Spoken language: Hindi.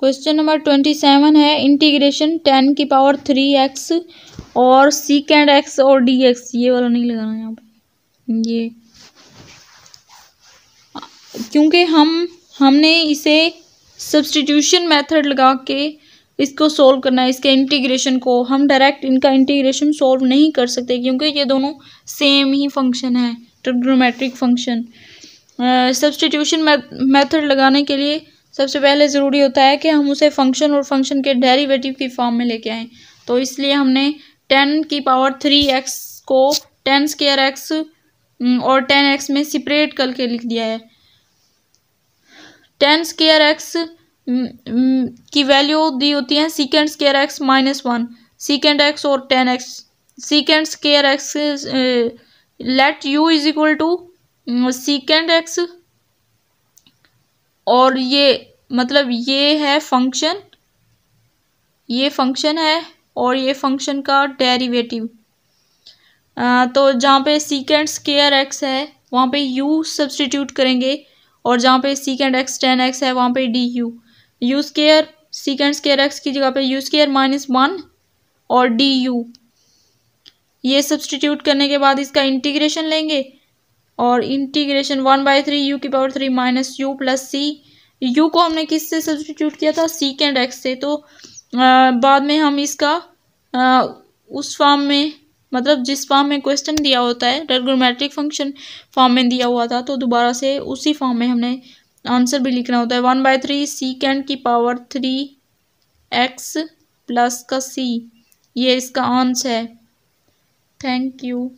क्वेश्चन नंबर ट्वेंटी सेवन है इंटीग्रेशन टेन की पावर थ्री एक्स और सीकेंड एक्स और डी एक्स ये वाला नहीं लगाना यहाँ पर ये क्योंकि हम हमने इसे सब्सटीट्यूशन मेथड लगा के इसको सॉल्व करना है इसके इंटीग्रेशन को हम डायरेक्ट इनका इंटीग्रेशन सॉल्व नहीं कर सकते क्योंकि ये दोनों सेम ही फंक्शन है ट्रिग्नोमेट्रिक फंक्शन सब्सटीट्यूशन मेथड लगाने के लिए सबसे पहले ज़रूरी होता है कि हम उसे फंक्शन और फंक्शन के डेरिवेटिव की फॉर्म में लेके आएँ तो इसलिए हमने टेन की पावर थ्री एक्स को टेन स्केयर एक्स और टेन एक्स में सेपरेट करके लिख दिया है टेन स्केयर एक्स की वैल्यू दी होती है sec square x minus one sec x और tan x sec square x let u is equal to sec x और ये मतलब ये है फंक्शन ये फंक्शन है और ये फंक्शन का डेरिवेटिव तो जहाँ पे सीकेंड स्केयर एक्स है वहाँ पे यू सब्सटीट्यूट करेंगे और जहाँ पे सीकेंड एक्स टेन एक्स है वहाँ पे d u u square sec square x की जगह पे यू स्केयर माइनस वन और डी यू ये सब्सटीट्यूट करने के बाद इसका इंटीग्रेशन लेंगे और integration one by three u की power three minus u plus c u को हमने किस से सब्सटीट्यूट किया था सीकेंड एक्स से तो आ, बाद में हम इसका आ, उस फॉर्म में मतलब जिस फॉर्म में क्वेश्चन दिया होता है रेगोमेट्रिक फंक्शन फॉर्म में दिया हुआ था तो दोबारा से उसी फॉर्म में हमने आंसर भी लिखना होता है वन बाय थ्री सीकेंड की पावर थ्री एक्स प्लस का सी ये इसका आंसर है थैंक यू